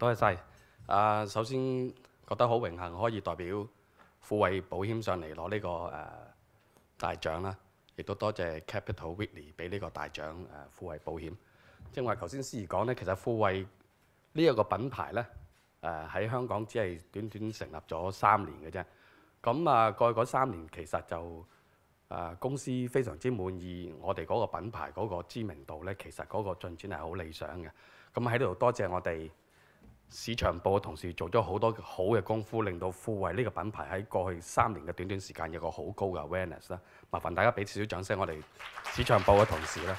多謝晒。啊，首先覺得好榮幸可以代表富慧保險上嚟攞呢個誒大獎啦，亦都多謝 Capital Weekly 俾呢個大獎誒富慧保險。正係頭先思而講咧，其實富慧呢一個品牌咧誒喺香港只係短短成立咗三年嘅啫。咁啊，過去嗰三年其實就啊公司非常之滿意我哋嗰個品牌嗰個知名度咧，其實嗰個進展係好理想嘅。咁喺呢度多謝我哋。市場部嘅同事做咗好多好嘅功夫，令到富慧呢個品牌喺過去三年嘅短短時間有個好高嘅 Awareness 啦。麻煩大家俾少少掌聲，我哋市場部嘅同事啦。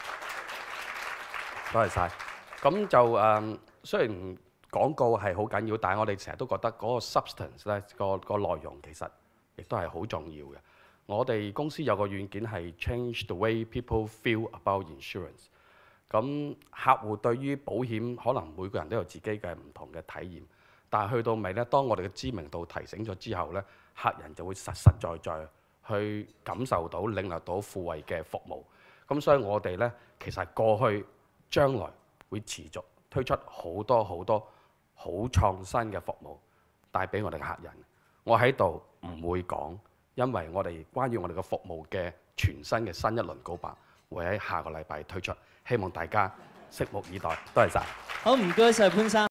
多謝晒。咁就誒，雖然廣告係好緊要，但係我哋成日都覺得嗰個 substance 咧，個個內容其實亦都係好重要嘅。我哋公司有個軟件係 Change the way people feel about insurance。咁客户對於保險可能每個人都有自己嘅唔同嘅體驗，但係去到尾咧，當我哋嘅知名度提醒咗之後咧，客人就會實實在在去感受到、領略到富惠嘅服務。咁所以我哋咧其實過去、將來會持續推出好多好多好創新嘅服務，帶俾我哋嘅客人。我喺度唔會講，因為我哋關於我哋嘅服務嘅全新嘅新一輪告白。會喺下個禮拜推出，希望大家拭目以待。多謝晒。好唔該晒潘生。